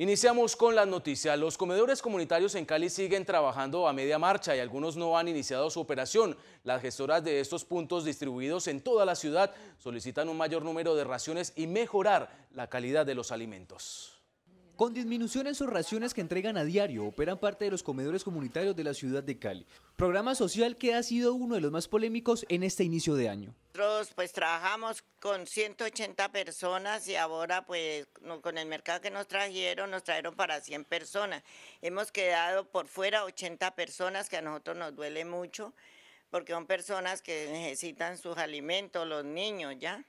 Iniciamos con la noticia. Los comedores comunitarios en Cali siguen trabajando a media marcha y algunos no han iniciado su operación. Las gestoras de estos puntos distribuidos en toda la ciudad solicitan un mayor número de raciones y mejorar la calidad de los alimentos. Con disminución en sus raciones que entregan a diario, operan parte de los comedores comunitarios de la ciudad de Cali. Programa social que ha sido uno de los más polémicos en este inicio de año. Nosotros pues trabajamos con 180 personas y ahora pues con el mercado que nos trajeron, nos trajeron para 100 personas. Hemos quedado por fuera 80 personas que a nosotros nos duele mucho porque son personas que necesitan sus alimentos, los niños, ¿ya?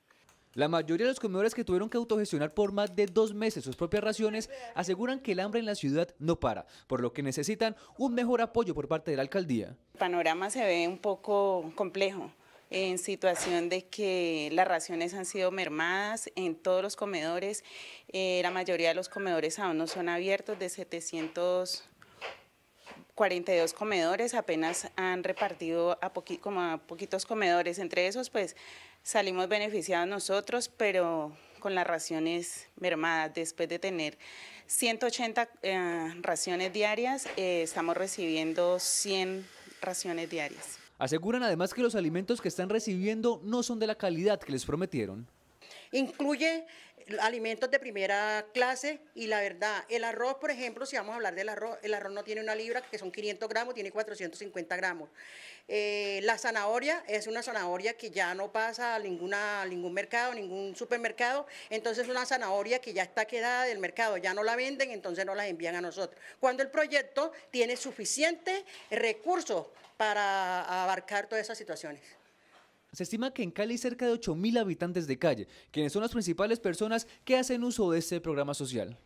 La mayoría de los comedores que tuvieron que autogestionar por más de dos meses sus propias raciones aseguran que el hambre en la ciudad no para, por lo que necesitan un mejor apoyo por parte de la alcaldía. El panorama se ve un poco complejo en situación de que las raciones han sido mermadas en todos los comedores, eh, la mayoría de los comedores aún no son abiertos, de 700 42 comedores, apenas han repartido a como a poquitos comedores. Entre esos, pues salimos beneficiados nosotros, pero con las raciones mermadas. Después de tener 180 eh, raciones diarias, eh, estamos recibiendo 100 raciones diarias. Aseguran además que los alimentos que están recibiendo no son de la calidad que les prometieron. Incluye alimentos de primera clase y la verdad, el arroz, por ejemplo, si vamos a hablar del arroz, el arroz no tiene una libra, que son 500 gramos, tiene 450 gramos. Eh, la zanahoria es una zanahoria que ya no pasa a ninguna, ningún mercado, ningún supermercado, entonces es una zanahoria que ya está quedada del mercado, ya no la venden, entonces no las envían a nosotros. Cuando el proyecto tiene suficientes recursos para abarcar todas esas situaciones. Se estima que en Cali hay cerca de 8.000 habitantes de calle, quienes son las principales personas que hacen uso de este programa social.